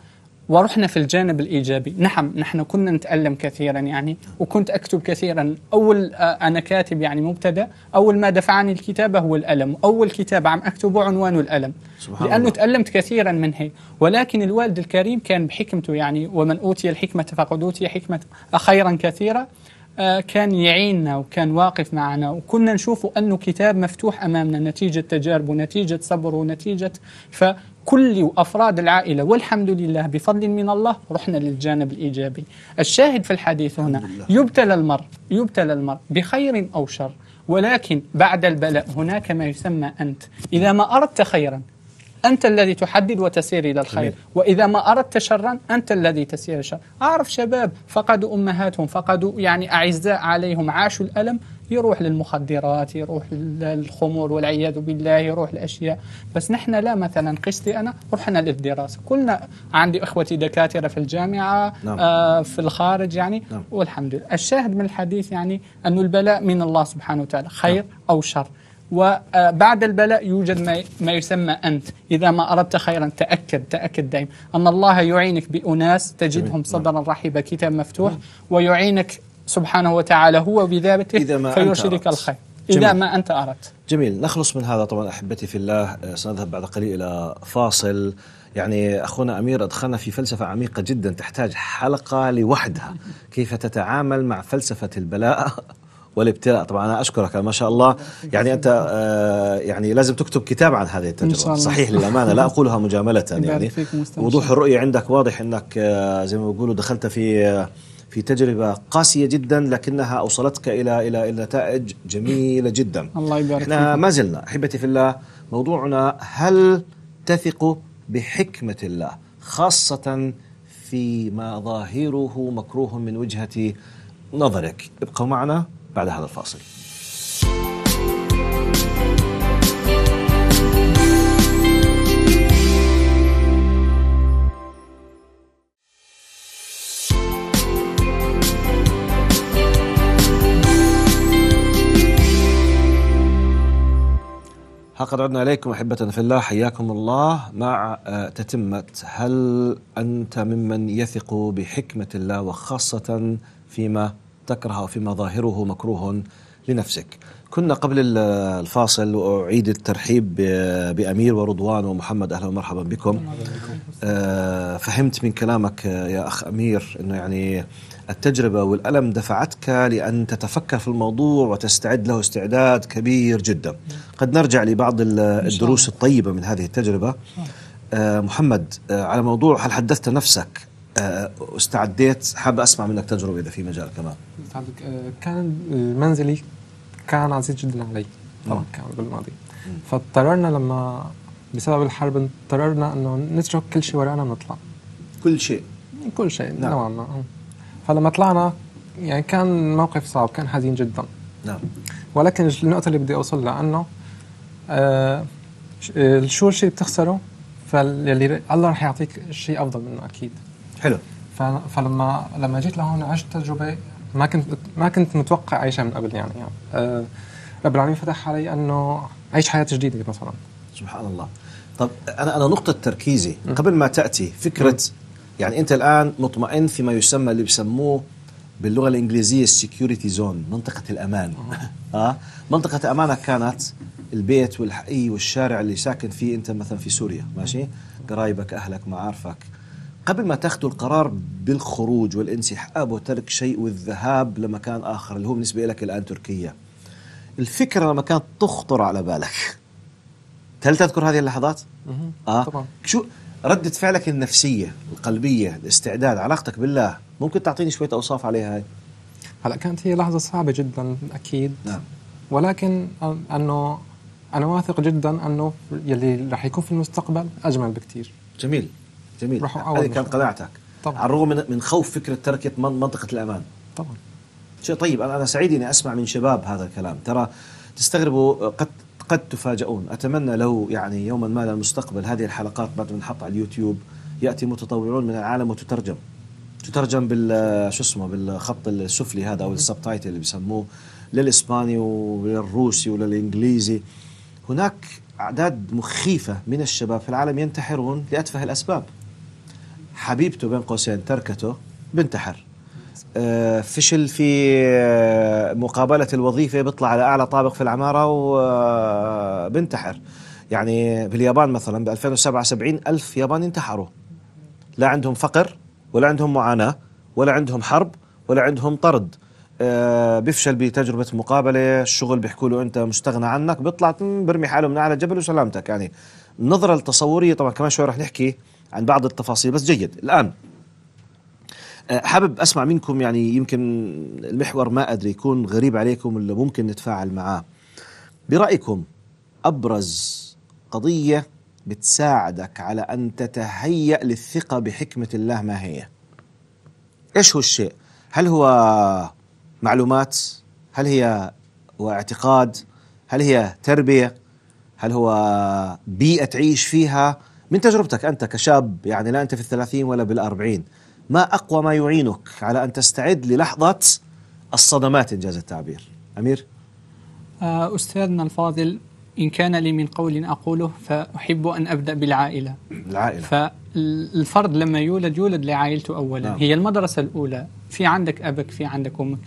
ورحنا في الجانب الإيجابي نعم نحن كنا نتألم كثيرا يعني وكنت أكتب كثيرا أول آه، أنا كاتب يعني مبتدأ أول ما دفعني الكتابة هو الألم أول كتاب عم أكتبه عنوانه الألم سبحان لأنه الله. تألمت كثيرا منه ولكن الوالد الكريم كان بحكمته يعني ومن أوتي الحكمة فقد أوتي حكمة خيرا كثيرا آه، كان يعيننا وكان واقف معنا وكنا نشوفه أنه كتاب مفتوح أمامنا نتيجة تجاربه نتيجة صبره نتيجة فكل وأفراد العائلة والحمد لله بفضل من الله رحنا للجانب الإيجابي الشاهد في الحديث هنا يبتلى المرء يبتلى المرء بخير أو شر ولكن بعد البلاء هناك ما يسمى أنت إذا ما أردت خيرا أنت الذي تحدد وتسير إلى الخير وإذا ما أردت شرا أنت الذي تسير شرا أعرف شباب فقدوا أمهاتهم فقدوا يعني أعزاء عليهم عاشوا الألم يروح للمخدرات يروح للخمور والعياذ بالله يروح لأشياء بس نحن لا مثلا قشتي أنا رحنا للدراسة كلنا عندي إخوتي دكاترة في الجامعة نعم. آه في الخارج يعني نعم. والحمد لله الشاهد من الحديث يعني أن البلاء من الله سبحانه وتعالى خير نعم. أو شر وبعد البلاء يوجد ما, يسمى أنت إذا ما أردت خيرا تأكد تأكد دائما أن الله يعينك بأناس تجدهم نعم. صدرا رحيبا كتاب مفتوح ويعينك سبحانه وتعالى هو بذابته إذا ما فيرشدك الخير جميل. إذا ما أنت أردت جميل نخلص من هذا طبعا أحبتي في الله أه، سنذهب بعد قليل إلى فاصل يعني أخونا أمير أدخلنا في فلسفة عميقة جدا تحتاج حلقة لوحدها كيف تتعامل مع فلسفة البلاء والابتلاء طبعا أنا أشكرك ما شاء الله يعني أنت آه، يعني لازم تكتب كتاب عن هذه التجربة صحيح للأمانة لا أقولها مجاملة يعني وضوح الرؤية عندك واضح أنك آه، زي ما بيقولوا دخلت في آه، في تجربة قاسية جدا لكنها أوصلتك إلى إلى إلى نتائج جميلة جدا الله يبارك احنا ما زلنا أحبتي في الله موضوعنا هل تثق بحكمة الله خاصة فيما ظاهره مكروه من وجهة نظرك ابقوا معنا بعد هذا الفاصل ها قد عدنا إليكم أحبتنا في الله حياكم الله مع آه، تتمة هل أنت ممن يثق بحكمة الله وخاصة فيما تكره في مظاهره مكروه لنفسك كنا قبل الفاصل وأعيد الترحيب بأمير ورضوان ومحمد أهلا ومرحبا بكم آه، فهمت من كلامك يا أخ أمير أنه يعني التجربة والألم دفعتك لأن تتفكر في الموضوع وتستعد له استعداد كبير جدا قد نرجع لبعض الدروس الطيبة من هذه التجربة آه، محمد آه، على موضوع هل حدثت نفسك آه، استعديت حاب اسمع منك تجربه اذا في مجال كمان آه، كان آه، منزلي كان عزيز جدا علي طبعا كان بالماضي فاضطررنا لما بسبب الحرب اضطررنا انه نترك كل شيء ورانا ونطلع كل شيء كل شيء نعم. نوعا ما فلما طلعنا يعني كان موقف صعب كان حزين جدا نعم ولكن النقطة اللي بدي أوصل لها أنه آه شو الشيء اللي بتخسره فاللي الله رح يعطيك شيء أفضل منه أكيد حلو فلما لما جيت لهون عشت تجربه ما كنت ما كنت متوقع عيشها من قبل يعني, يعني. أه رب العالمين فتح علي انه عيش حياه جديده مثلا سبحان الله طب انا انا نقطه تركيزي قبل ما تاتي فكره يعني انت الان مطمئن فيما يسمى اللي بيسموه باللغه الانجليزيه السكيورتي زون منطقه الامان اه منطقه امانك كانت البيت والحي والشارع اللي ساكن فيه انت مثلا في سوريا ماشي قرايبك اهلك معارفك قبل ما تاخذوا القرار بالخروج والانسحاب وترك شيء والذهاب لمكان اخر اللي هو بالنسبه لك الان تركيا الفكره لما كانت تخطر على بالك هل تذكر هذه اللحظات؟ اه طبعا شو ردة فعلك النفسية، القلبية، الاستعداد، علاقتك بالله، ممكن تعطيني شوية أوصاف عليها هاي؟ هلا كانت هي لحظة صعبة جدا أكيد نعم ولكن أنه أنا واثق جدا أنه يلي رح يكون في المستقبل أجمل بكثير جميل جميل هذه كانت قناعتك طبعا على الرغم من خوف فكره تركه من منطقه الامان طبعا شيء طيب انا سعيد اني اسمع من شباب هذا الكلام ترى تستغربوا قد قد تفاجؤون اتمنى لو يعني يوما ما للمستقبل المستقبل هذه الحلقات بعد ما نحط على اليوتيوب ياتي متطوعون من العالم وتترجم تترجم بال شو اسمه بالخط السفلي هذا او تايتل اللي بيسموه للاسباني وللروسي وللانجليزي هناك اعداد مخيفه من الشباب في العالم ينتحرون لاتفه الاسباب حبيبته بين قوسين تركته بنتحر آه، فشل في آه، مقابلة الوظيفة بيطلع على أعلى طابق في العمارة وبنتحر آه، يعني باليابان مثلا ب 2007 70 ألف ياباني انتحروا لا عندهم فقر ولا عندهم معاناة ولا عندهم حرب ولا عندهم طرد بيفشل بتجربة مقابلة الشغل بيحكوا له أنت مستغنى عنك بيطلع برمي حاله من أعلى جبل وسلامتك يعني النظرة التصورية طبعا كمان شوي رح نحكي عن بعض التفاصيل بس جيد الآن آه، حابب أسمع منكم يعني يمكن المحور ما أدري يكون غريب عليكم اللي ممكن نتفاعل معاه برأيكم أبرز قضية بتساعدك على أن تتهيأ للثقة بحكمة الله ما هي إيش هو الشيء هل هو معلومات هل هي واعتقاد هل هي تربية هل هو بيئة تعيش فيها من تجربتك أنت كشاب يعني لا أنت في الثلاثين ولا بالأربعين ما أقوى ما يعينك على أن تستعد للحظة الصدمات إنجاز التعبير أمير آه، أستاذنا الفاضل إن كان لي من قول أقوله فأحب أن أبدأ بالعائلة العائلة فالفرد لما يولد يولد لعائلته أولا نعم. هي المدرسة الأولى في عندك أبك في عندك أمك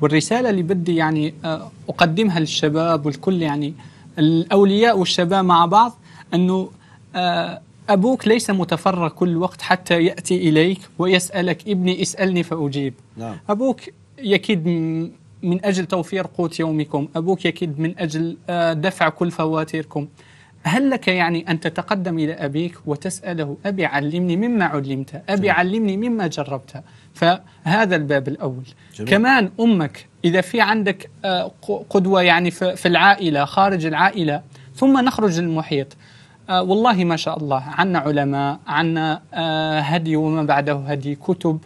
والرسالة اللي بدي يعني آه، أقدمها للشباب والكل يعني الأولياء والشباب مع بعض أنه آه، أبوك ليس متفرغ كل وقت حتى يأتي إليك ويسألك ابني اسألني فأجيب نعم. أبوك يكيد من أجل توفير قوت يومكم أبوك يكيد من أجل آه، دفع كل فواتيركم هل لك يعني أن تتقدم إلى أبيك وتسأله أبي علمني مما علمت أبي جميل. علمني مما جربت فهذا الباب الأول جميل. كمان أمك إذا في عندك آه، قدوة يعني في العائلة خارج العائلة ثم نخرج للمحيط آه، والله ما شاء الله عنا علماء عنا آه، هدي وما بعده هدي كتب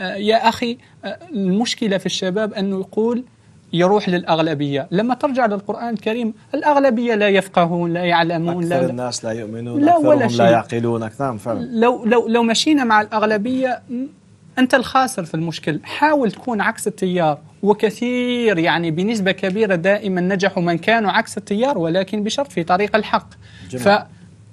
آه، يا أخي المشكلة في الشباب أنه يقول يروح للأغلبية لما ترجع للقرآن الكريم الأغلبية لا يفقهون لا يعلمون أكثر لا الناس لا يؤمنون لا ولا شيء. لا يعقلون أكثر فعلا لو, لو, لو مشينا مع الأغلبية أنت الخاسر في المشكل حاول تكون عكس التيار وكثير يعني بنسبة كبيرة دائما نجحوا من كانوا عكس التيار ولكن بشرط في طريق الحق جميل.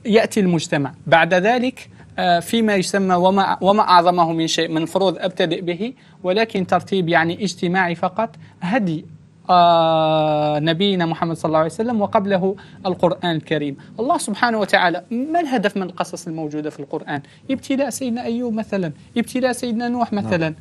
فيأتي المجتمع بعد ذلك آه، فيما يسمى وما وما اعظمه من شيء من فروض ابتدئ به ولكن ترتيب يعني اجتماعي فقط هدي آه نبينا محمد صلى الله عليه وسلم وقبله القرآن الكريم الله سبحانه وتعالى ما الهدف من القصص الموجودة في القرآن ابتلاء سيدنا أيوب مثلا ابتلاء سيدنا نوح نعم. مثلا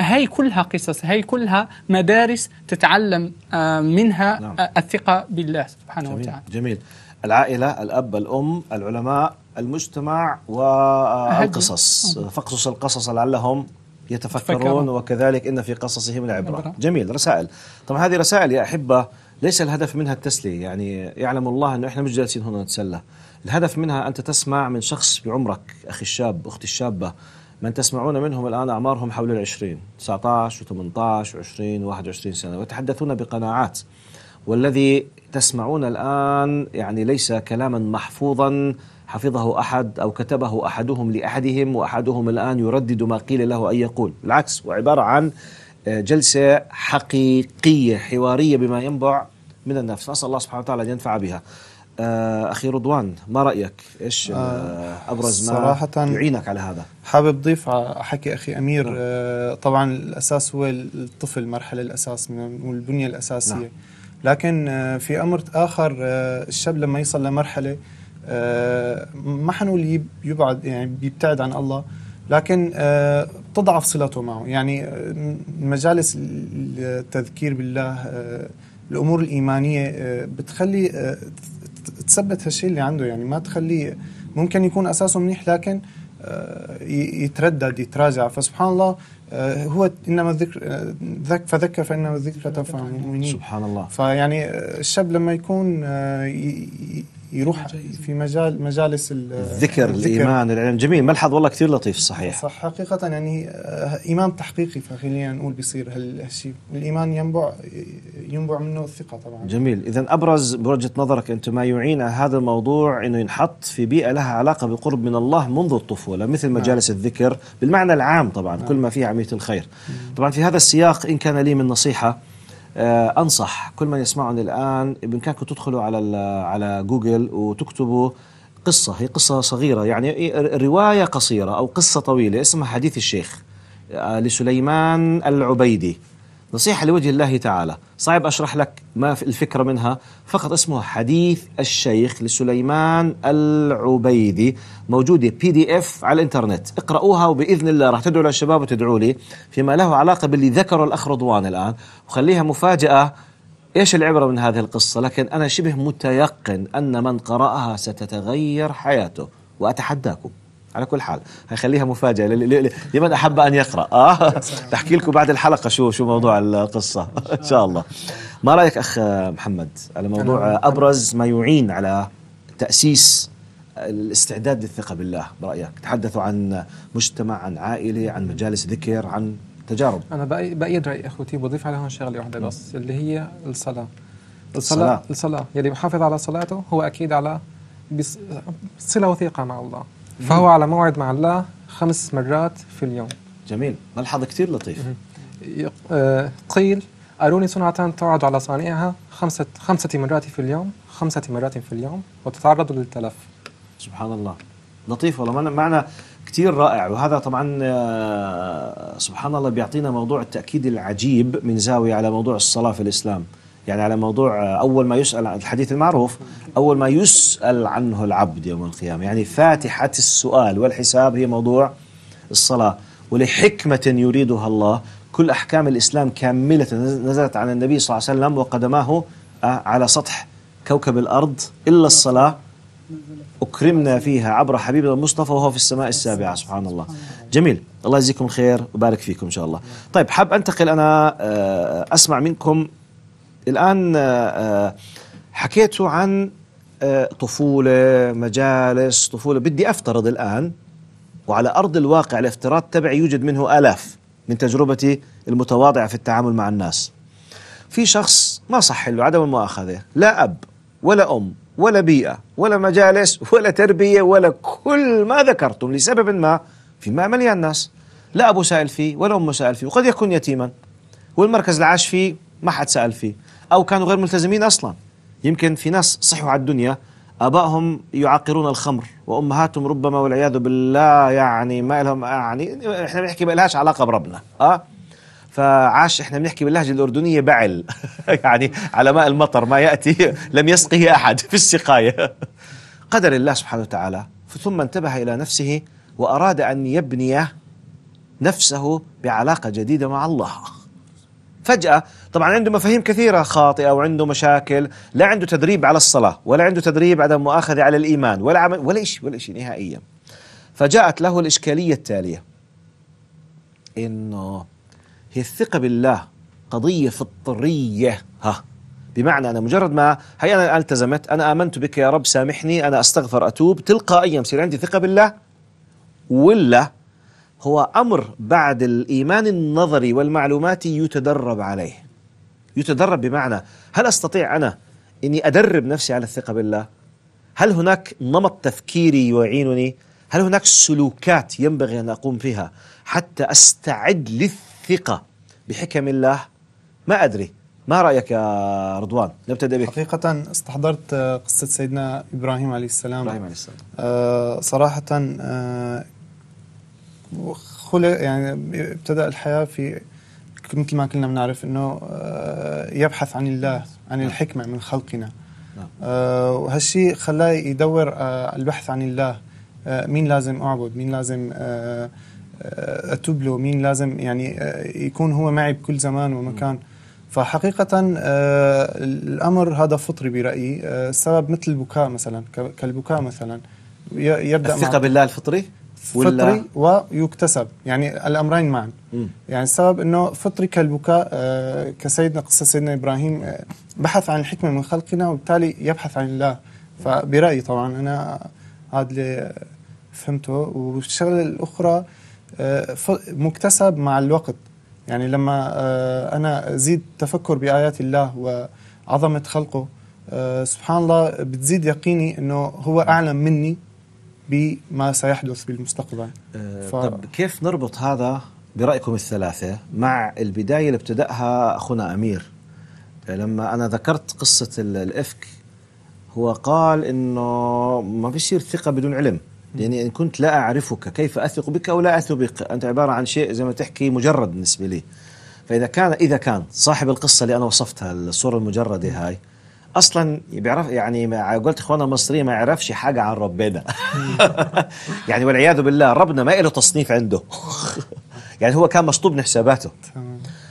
هاي كلها قصص هاي كلها مدارس تتعلم آه، منها آه، نعم. الثقة بالله سبحانه جميل. وتعالى جميل العائلة الأب الأم العلماء المجتمع والقصص نعم. فقصص القصص لعلهم يتفكرون تفكرون. وكذلك إن في قصصهم العبرة عبرة. جميل رسائل طبعا هذه رسائل يا أحبة ليس الهدف منها التسلية يعني يعلم الله أنه إحنا مش جالسين هنا نتسلى الهدف منها أنت تسمع من شخص بعمرك أخي الشاب أختي الشابة من تسمعون منهم الآن أعمارهم حول العشرين 19 و18 و20 و21 سنة ويتحدثون بقناعات والذي تسمعون الآن يعني ليس كلاما محفوظا حفظه أحد أو كتبه أحدهم لأحدهم وأحدهم الآن يردد ما قيل له أن يقول العكس وعبارة عن آه، جلسة حقيقية حوارية بما ينبع من النفس نسأل الله سبحانه وتعالى أن ينفع بها آه، اخي رضوان ما رايك ايش آه، آه، ابرز ما صراحة يعينك على هذا حابب ضيف على حكي اخي امير نعم. طبعا الاساس هو الطفل مرحله الاساس من الاساسيه نعم. لكن في امر اخر الشاب لما يصل لمرحله ما حنقول يبعد يعني بيبتعد عن الله لكن بتضعف صلته معه يعني مجالس التذكير بالله الامور الايمانيه بتخلي تثبت هالشيء اللي عنده يعني ما تخليه ممكن يكون اساسه منيح لكن آه، يتردد يتراجع فسبحان الله آه، هو انما الذكر آه، ذك فذكر فانما الذكر تنفع المؤمنين سبحان الله فيعني الشاب لما يكون يروح في مجال مجالس الذكر, الايمان العلم جميل ملحظ والله كثير لطيف صحيح صح حقيقه يعني آه، ايمان تحقيقي فخلينا نقول بيصير هالشيء الايمان ينبع ينبع منه الثقه طبعا جميل اذا ابرز بوجهه نظرك انت ما يعين هذا الموضوع انه ينحط في بيئه لها علاقه بقرب من الله منذ الطفوله مثل نعم. مجالس نعم. الذكر بالمعنى العام طبعا نعم. كل ما فيه عمليه الخير نعم. طبعا في هذا السياق ان كان لي من نصيحه آه، انصح كل من يسمعني الان بامكانكم تدخلوا على على جوجل وتكتبوا قصه هي قصه صغيره يعني إيه، روايه قصيره او قصه طويله اسمها حديث الشيخ آه، لسليمان العبيدي نصيحة لوجه الله تعالى صعب أشرح لك ما في الفكرة منها فقط اسمه حديث الشيخ لسليمان العبيدي موجودة بي دي اف على الانترنت اقرأوها وبإذن الله راح تدعوا للشباب وتدعوا لي فيما له علاقة باللي ذكره الأخ رضوان الآن وخليها مفاجأة ايش العبره من هذه القصه؟ لكن انا شبه متيقن ان من قراها ستتغير حياته واتحداكم على كل حال هخليها مفاجاه لمن احب ان يقرا اه بحكي لكم بعد الحلقه شو شو موضوع القصه ان شاء الله ما رايك اخ محمد على موضوع ابرز ما يعين على تاسيس الاستعداد للثقه بالله برايك تحدثوا عن مجتمع عن عائله عن مجالس ذكر عن تجارب انا بايد راي اخوتي بضيف على هون شغله واحده بس اللي هي الصلاه الصلاه الصلاه يلي بحافظ على صلاته هو اكيد على صله وثيقه مع الله فهو على موعد مع الله خمس مرات في اليوم جميل ملحظ كثير لطيف آه، قيل أروني صنعة تقعد على صانعها خمسة, خمسة مرات في اليوم خمسة مرات في اليوم وتتعرض للتلف سبحان الله لطيف والله معنى كثير رائع وهذا طبعا آه، سبحان الله بيعطينا موضوع التأكيد العجيب من زاوية على موضوع الصلاة في الإسلام يعني على موضوع آه، أول ما يسأل الحديث المعروف أول ما يسأل عنه العبد يوم القيامة يعني فاتحة السؤال والحساب هي موضوع الصلاة ولحكمة يريدها الله كل أحكام الإسلام كاملة نزلت على النبي صلى الله عليه وسلم وقدماه آه، على سطح كوكب الأرض إلا الصلاة أكرمنا فيها عبر حبيبنا المصطفى وهو في السماء السابعة سبحان الله جميل الله يجزيكم خير وبارك فيكم إن شاء الله طيب حاب أنتقل أنا آه، أسمع منكم الآن آه، آه، حكيتوا عن آه، طفولة مجالس طفولة بدي أفترض الآن وعلى أرض الواقع الافتراض تبعي يوجد منه آلاف من تجربتي المتواضعة في التعامل مع الناس في شخص ما صح له عدم المؤاخذة لا أب ولا أم ولا بيئة ولا مجالس ولا تربية ولا كل ما ذكرتم لسبب ما ما مليان ناس لا أبو سائل فيه ولا أمه سائل فيه وقد يكون يتيما والمركز اللي عاش فيه ما حد سأل فيه أو كانوا غير ملتزمين أصلا يمكن في ناس صحوا على الدنيا ابائهم يعاقرون الخمر وامهاتهم ربما والعياذ بالله يعني ما لهم يعني احنا بنحكي ما لهاش علاقه بربنا اه فعاش احنا بنحكي باللهجه الاردنيه بعل يعني على ماء المطر ما ياتي لم يسقه احد في السقايه قدر الله سبحانه وتعالى ثم انتبه الى نفسه واراد ان يبني نفسه بعلاقه جديده مع الله فجاه طبعا عنده مفاهيم كثيرة خاطئة وعنده مشاكل لا عنده تدريب على الصلاة ولا عنده تدريب عدم مؤاخذة على الإيمان ولا عمل ولا شيء ولا شيء نهائيا فجاءت له الإشكالية التالية إنه هي الثقة بالله قضية فطرية ها بمعنى أنا مجرد ما هي أنا التزمت أنا آمنت بك يا رب سامحني أنا أستغفر أتوب تلقائيا بصير عندي ثقة بالله ولا هو أمر بعد الإيمان النظري والمعلوماتي يتدرب عليه يتدرب بمعنى هل أستطيع أنا أني أدرب نفسي على الثقة بالله هل هناك نمط تفكيري يعينني هل هناك سلوكات ينبغي أن أقوم فيها حتى أستعد للثقة بحكم الله ما أدري ما رأيك يا رضوان نبتدأ بك حقيقة استحضرت قصة سيدنا إبراهيم عليه السلام إبراهيم عليه السلام آه صراحة آه خلق يعني ابتدأ الحياة في مثل ما كلنا بنعرف انه آه، يبحث عن الله عن نعم. الحكمه من خلقنا نعم. آه، وهالشيء خلاه يدور آه، البحث عن الله مين لازم اعبد مين لازم اتوب له مين لازم يعني يكون هو معي بكل زمان ومكان نعم. فحقيقة الأمر هذا فطري برأيي السبب مثل البكاء مثلا كالبكاء مثلا يبدأ الثقة بالله الفطري؟ فطري ويكتسب يعني الامرين معا يعني السبب انه فطري كالبكاء آه كسيدنا قصه سيدنا ابراهيم آه بحث عن الحكمه من خلقنا وبالتالي يبحث عن الله فبرايي طبعا انا هذا اللي فهمته والشغله الاخرى آه مكتسب مع الوقت يعني لما آه، انا زيد تفكر بايات الله وعظمه خلقه آه، سبحان الله بتزيد يقيني انه هو اعلم مني بما سيحدث بالمستقبل آه، ف... طب كيف نربط هذا برأيكم الثلاثة مع البداية اللي ابتدأها أخونا أمير آه، لما أنا ذكرت قصة الإفك هو قال إنه ما بيصير ثقة بدون علم يعني إن كنت لا أعرفك كيف أثق بك أو لا أثق بك أنت عبارة عن شيء زي ما تحكي مجرد بالنسبة لي فإذا كان إذا كان صاحب القصة اللي أنا وصفتها الصورة المجردة هاي اصلا بيعرف يعني ما قلت اخوانا المصريه ما يعرفش حاجه عن ربنا يعني والعياذ بالله ربنا ما له تصنيف عنده يعني هو كان مشطوب من حساباته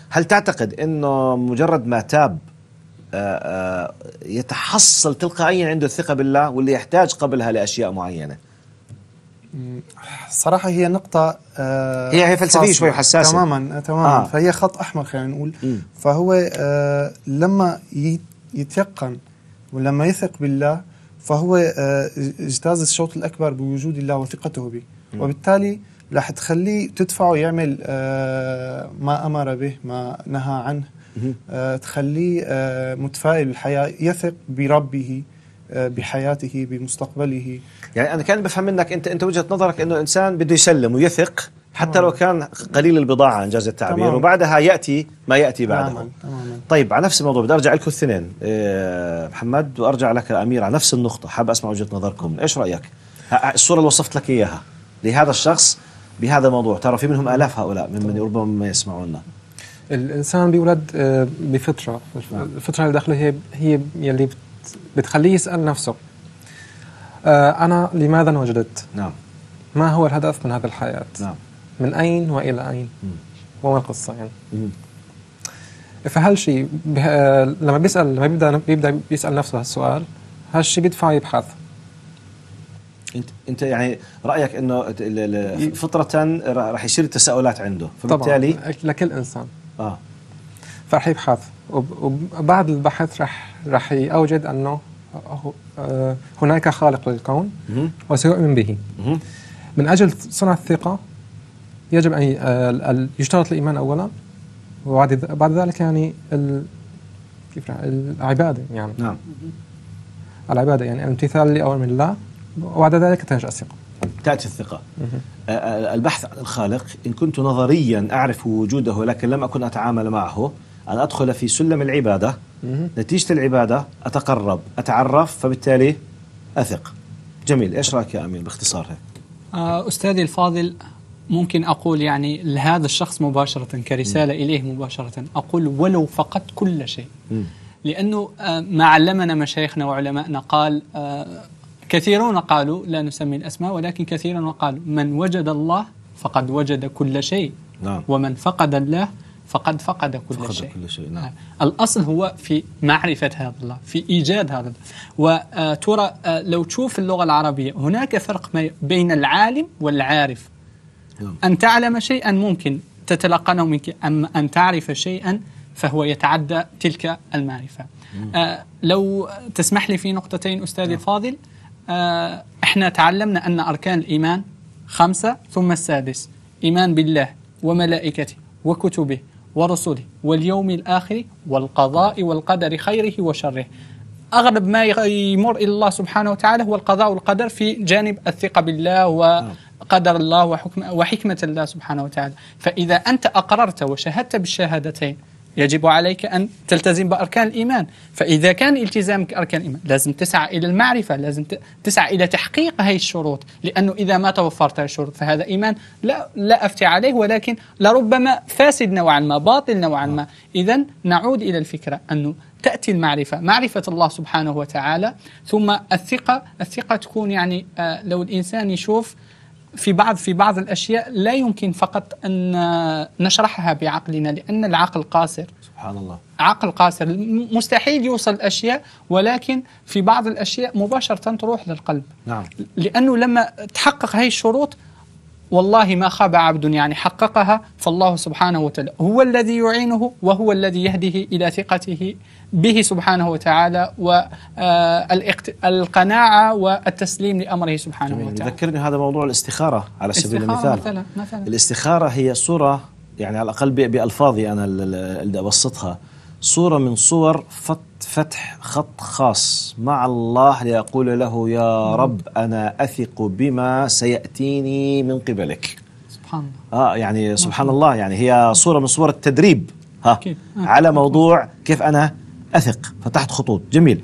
هل تعتقد انه مجرد ما تاب آه، آه، يتحصل تلقائيا عنده الثقه بالله واللي يحتاج قبلها لاشياء معينه صراحه هي نقطه آه، هي هي فلسفيه شوي حساسه تماما تماما آه. فهي خط احمر خلينا نقول م. فهو لما لما يتيقن ولما يثق بالله فهو آه، اجتاز الشوط الاكبر بوجود الله وثقته به وبالتالي راح تخليه تدفعه يعمل آه، ما امر به ما نهى عنه آه، تخليه متفائل بالحياه يثق بربه بحياته بمستقبله يعني انا كان بفهم منك انت انت وجهه نظرك انه الانسان بده يسلم ويثق حتى لو كان قليل البضاعة إن جاز التعبير تمام. وبعدها يأتي ما يأتي بعده تماما. تماما. طيب على نفس الموضوع بدي أرجع لكم الاثنين إيه محمد وأرجع لك الأمير على نفس النقطة حاب أسمع وجهة نظركم إيش رأيك الصورة اللي وصفت لك إياها لهذا الشخص بهذا الموضوع ترى في منهم آلاف هؤلاء ممن ربما ما يسمعونا الإنسان بيولد آه، بفطرة نعم. الفطرة اللي داخله هي هي يلي بتخليه يسأل نفسه آه، أنا لماذا وجدت نعم ما هو الهدف من هذه الحياة نعم من أين وإلى أين وما القصة يعني فهالشيء لما بيسأل لما بيبدأ بيبدأ بيسأل نفسه هالسؤال هالشيء بيدفع يبحث انت انت يعني رايك انه فطره راح يصير التساؤلات عنده فبالتالي طبعا لكل انسان اه فراح يبحث وبعد البحث راح راح يوجد انه آه، هناك خالق للكون وسيؤمن به من اجل صنع الثقه يجب ان يشترط الايمان اولا وبعد بعد ذلك يعني ال كيف نعم؟ العباده يعني نعم العباده يعني الامتثال لاوامر الله وبعد ذلك تنشا الثقه تاتي الثقه البحث عن الخالق ان كنت نظريا اعرف وجوده لكن لم اكن اتعامل معه ان ادخل في سلم العباده نتيجه العباده اتقرب اتعرف فبالتالي اثق جميل ايش رايك يا امين باختصار هيك آه، استاذي الفاضل ممكن أقول يعني لهذا الشخص مباشرة كرسالة إليه مباشرة أقول ولو فقدت كل شيء لأنه آه، ما علمنا مشايخنا وعلمائنا قال آه، كثيرون قالوا لا نسمي الأسماء ولكن كثيرا قالوا من وجد الله فقد وجد كل شيء نعم. ومن فقد الله فقد فقد كل فقد شيء, كل شيء. نعم. آه، الأصل هو في معرفة هذا الله في إيجاد هذا الله وترى لو تشوف اللغة العربية هناك فرق بين العالم والعارف نعم. أن تعلم شيئا ممكن تتلقنه منك أما أن تعرف شيئا فهو يتعدى تلك المعرفة نعم. آه لو تسمح لي في نقطتين أستاذي الفاضل نعم. آه احنا تعلمنا أن أركان الإيمان خمسة ثم السادس إيمان بالله وملائكته وكتبه ورسله واليوم الآخر والقضاء والقدر خيره وشره أغلب ما يمر إلى الله سبحانه وتعالى هو القضاء والقدر في جانب الثقة بالله و... قدر الله وحكم وحكمة الله سبحانه وتعالى فإذا أنت أقررت وشهدت بالشهادتين يجب عليك أن تلتزم بأركان الإيمان فإذا كان التزامك أركان الإيمان لازم تسعى إلى المعرفة لازم تسعى إلى تحقيق هذه الشروط لأنه إذا ما توفرت هذه الشروط فهذا إيمان لا, لا أفتي عليه ولكن لربما فاسد نوعا ما باطل نوعا ما إذا نعود إلى الفكرة أنه تأتي المعرفة معرفة الله سبحانه وتعالى ثم الثقة الثقة تكون يعني آه، لو الإنسان يشوف في بعض في بعض الاشياء لا يمكن فقط ان نشرحها بعقلنا لان العقل قاصر سبحان الله عقل قاصر مستحيل يوصل اشياء ولكن في بعض الاشياء مباشره تروح للقلب نعم لانه لما تحقق هاي الشروط والله ما خاب عبد يعني حققها فالله سبحانه وتعالى هو الذي يعينه وهو الذي يهديه إلى ثقته به سبحانه وتعالى والقناعة آه، والتسليم لأمره سبحانه وتعالى ذكرني هذا موضوع الاستخارة على سبيل المثال مثلا. مثلا. الاستخارة هي صورة يعني على الأقل بألفاظي أنا اللي أبسطها صورة من صور فتح خط خاص مع الله ليقول له يا رب أنا أثق بما سيأتيني من قبلك سبحان الله آه يعني سبحان الله يعني هي صورة من صور التدريب ها آه. على موضوع كيف أنا أثق فتحت خطوط جميل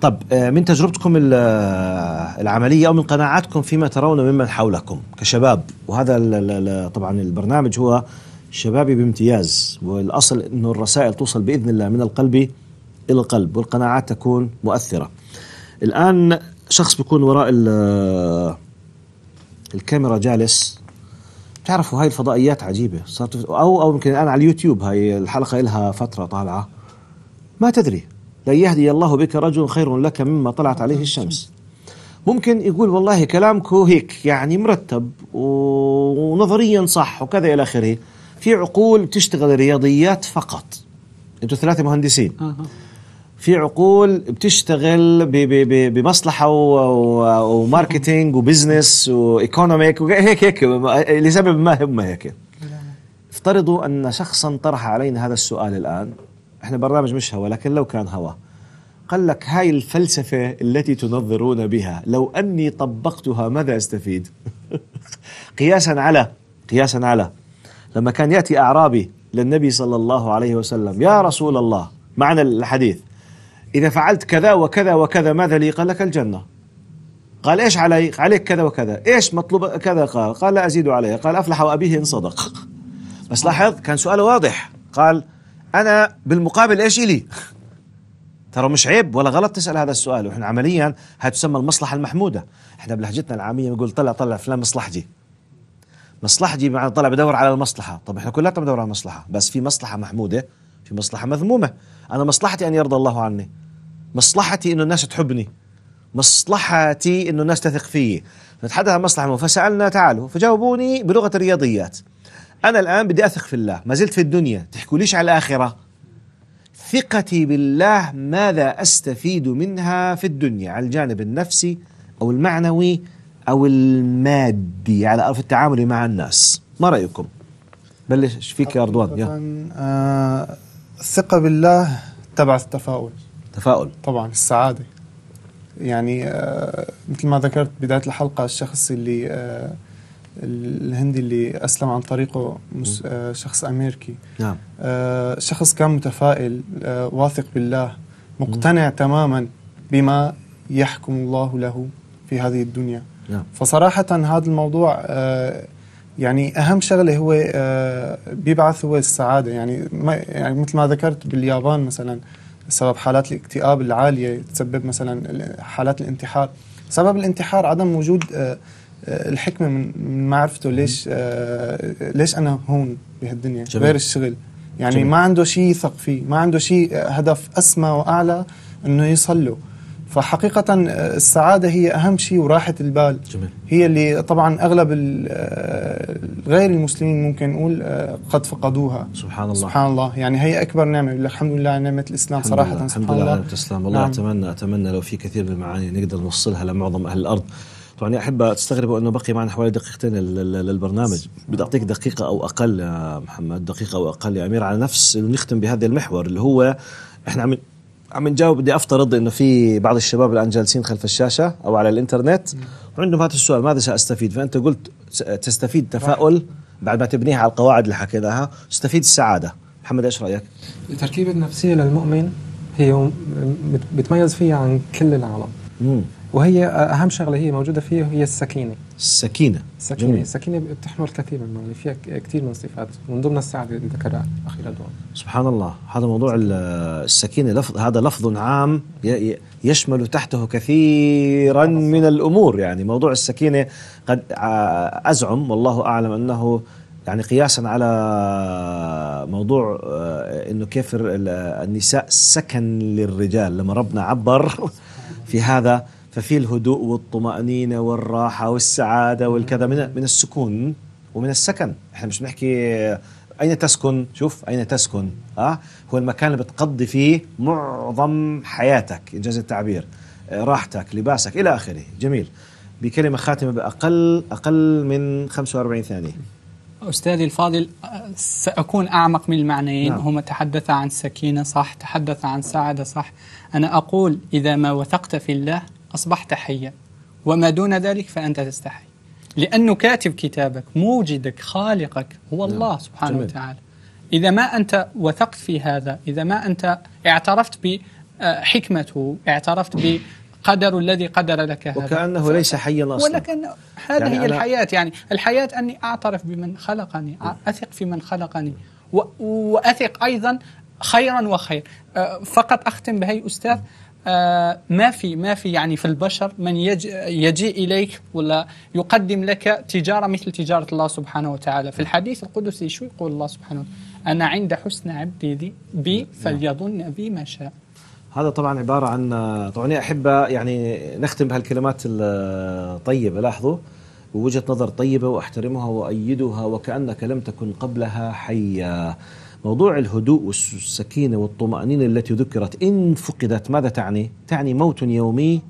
طب آه، من تجربتكم آه، العملية أو من قناعاتكم فيما ترون ممن حولكم كشباب وهذا طبعا البرنامج هو شبابي بامتياز والاصل انه الرسائل توصل باذن الله من القلب الى القلب والقناعات تكون مؤثره. الان شخص بيكون وراء الكاميرا جالس بتعرفوا هاي الفضائيات عجيبه صارت او او يمكن الان على اليوتيوب هاي الحلقه لها فتره طالعه ما تدري لا يهدي الله بك رجل خير لك مما طلعت عليه الشمس ممكن يقول والله كلامك هيك يعني مرتب ونظريا صح وكذا الى اخره في عقول بتشتغل رياضيات فقط انتوا ثلاثه مهندسين في عقول بتشتغل بمصلحه وماركتينج وبزنس وايكونوميك هيك هيك لسبب ما هم هيك افترضوا ان شخصا طرح علينا هذا السؤال الان احنا برنامج مش هوا لكن لو كان هوا قال لك هاي الفلسفة التي تنظرون بها لو أني طبقتها ماذا أستفيد قياسا على قياسا على لما كان يأتي أعرابي للنبي صلى الله عليه وسلم يا رسول الله معنى الحديث إذا فعلت كذا وكذا وكذا ماذا لي قال لك الجنة قال إيش علي عليك كذا وكذا إيش مطلوب كذا قال قال لا أزيد عليه قال أفلح وأبيه إن صدق بس لاحظ كان سؤاله واضح قال أنا بالمقابل إيش إلي ترى مش عيب ولا غلط تسأل هذا السؤال وإحنا عمليا هتسمى المصلحة المحمودة إحنا بلهجتنا العامية نقول طلع طلع فلان مصلحتي مصلحتي مع طلع بدور على المصلحه طب احنا كلنا بندور على المصلحه بس في مصلحه محموده في مصلحه مذمومه انا مصلحتي ان يرضى الله عني مصلحتي انه الناس تحبني مصلحتي انه الناس تثق فيي نتحدث عن مصلحه فسالنا تعالوا فجاوبوني بلغه الرياضيات انا الان بدي اثق في الله ما زلت في الدنيا تحكوا ليش على الاخره ثقتي بالله ماذا استفيد منها في الدنيا على الجانب النفسي او المعنوي أو المادي على أرض التعامل مع الناس ما رأيكم؟ بلش فيك يا رضوان يا. آه الثقة بالله تبعث التفاؤل تفاؤل طبعا السعادة يعني آه مثل ما ذكرت بداية الحلقة الشخص اللي آه الهندي اللي أسلم عن طريقه مس... آه شخص أمريكي نعم آه شخص كان متفائل آه واثق بالله مقتنع م. تماما بما يحكم الله له في هذه الدنيا نعم. فصراحة هذا الموضوع آه، يعني أهم شغلة هو آه، بيبعث هو السعادة يعني ما يعني مثل ما ذكرت باليابان مثلا سبب حالات الاكتئاب العالية تسبب مثلا حالات الانتحار سبب الانتحار عدم وجود آه، الحكمة من معرفته ليش ليش أنا هون بهالدنيا جميل. غير الشغل يعني جميل. ما عنده شيء يثق فيه ما عنده شيء هدف أسمى وأعلى أنه يصل له فحقيقة آه، السعادة هي أهم شيء وراحة البال جميل. هي اللي طبعا أغلب آه، غير المسلمين ممكن نقول آه، قد فقدوها سبحان الله سبحان الله يعني هي أكبر نعمة الحمد لله على نعمة الإسلام صراحة لله. سبحان الحمد لله على نعمة الإسلام والله نعم. أتمنى أتمنى لو في كثير من المعاني نقدر نوصلها لمعظم أهل الأرض طبعا احب تستغربوا انه بقي معنا حوالي دقيقتين للبرنامج بدي اعطيك دقيقه او اقل يا محمد دقيقه او اقل يا امير على نفس انه نختم بهذا المحور اللي هو احنا عم عم نجاوب بدي افترض انه في بعض الشباب الان جالسين خلف الشاشه او على الانترنت وعندهم هذا السؤال ماذا ساستفيد فانت قلت تستفيد تفاؤل بعد ما تبنيها على القواعد اللي حكيناها تستفيد السعاده محمد ايش رايك التركيبه النفسيه للمؤمن هي بتميز فيها عن كل العالم مم. وهي اهم شغله هي موجوده فيها هي السكينه السكينة السكينة جميل. السكينة بتحمل كثير من يعني فيها كثير من الصفات من ضمن السعادة اللي ذكرها أخيرا سبحان الله هذا موضوع السكينة لفظ هذا لفظ عام يشمل تحته كثيرا من الأمور يعني موضوع السكينة قد أزعم والله أعلم أنه يعني قياسا على موضوع آه، انه كيف النساء سكن للرجال لما ربنا عبر في هذا ففي الهدوء والطمأنينة والراحة والسعادة والكذا من من السكون ومن السكن احنا مش بنحكي أين تسكن شوف أين تسكن أه؟ هو المكان اللي بتقضي فيه معظم حياتك إنجاز التعبير آه، راحتك لباسك إلى آخره جميل بكلمة خاتمة بأقل أقل من 45 ثانية أستاذي الفاضل آه، سأكون أعمق من المعنيين نعم. هما تحدث عن سكينة صح تحدث عن سعادة صح أنا أقول إذا ما وثقت في الله أصبحت حيا وما دون ذلك فأنت تستحي لأنه كاتب كتابك موجدك خالقك هو نعم. الله نعم. سبحانه جميل. وتعالى إذا ما أنت وثقت في هذا إذا ما أنت اعترفت بحكمته آه، اعترفت ب قدر الذي قدر لك هذا وكأنه ليس حيا أصلا ولكن هذه يعني هي الحياة يعني الحياة أني أعترف بمن خلقني نعم. أثق في من خلقني وأثق أيضا خيرا وخير آه، فقط أختم بهي أستاذ آه، ما في ما في يعني في البشر من يجيء اليك ولا يقدم لك تجاره مثل تجاره الله سبحانه وتعالى في الحديث القدسي شو يقول الله سبحانه وتعالى انا عند حسن عبدي ذي بي نعم. فليظن بي ما شاء هذا طبعا عباره عن طبعا يا احبه يعني نختم بهالكلمات الطيبه لاحظوا وجهه نظر طيبه واحترمها وايدها وكانك لم تكن قبلها حيا موضوع الهدوء والسكينة والطمأنينة التي ذكرت إن فقدت ماذا تعني؟ تعني موت يومي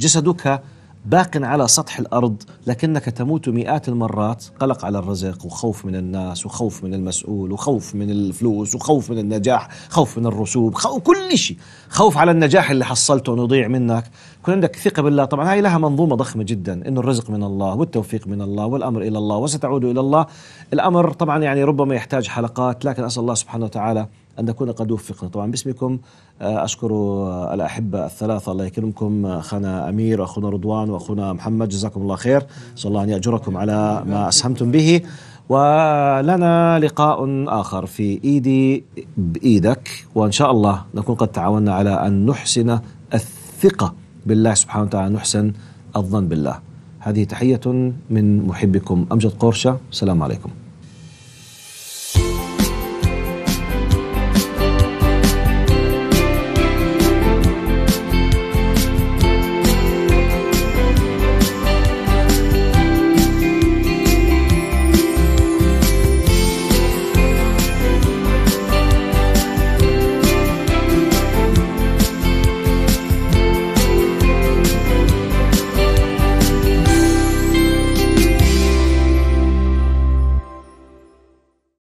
جسدك باق على سطح الارض لكنك تموت مئات المرات قلق على الرزق وخوف من الناس وخوف من المسؤول وخوف من الفلوس وخوف من النجاح خوف من الرسوب خوف كل شيء خوف على النجاح اللي حصلته انه يضيع منك يكون عندك ثقه بالله طبعا هاي لها منظومه ضخمه جدا انه الرزق من الله والتوفيق من الله والامر الى الله وستعود الى الله الامر طبعا يعني ربما يحتاج حلقات لكن اسال الله سبحانه وتعالى أن نكون قد وفقنا طبعا باسمكم آه، أشكر آه، الأحبة الثلاثة الله يكرمكم آه، أخنا أمير وأخونا رضوان وأخونا محمد جزاكم الله خير إن الله أن يأجركم على ما أسهمتم به ولنا لقاء آخر في إيدي بإيدك وإن شاء الله نكون قد تعاوننا على أن نحسن الثقة بالله سبحانه وتعالى نحسن الظن بالله هذه تحية من محبكم أمجد قرشة السلام عليكم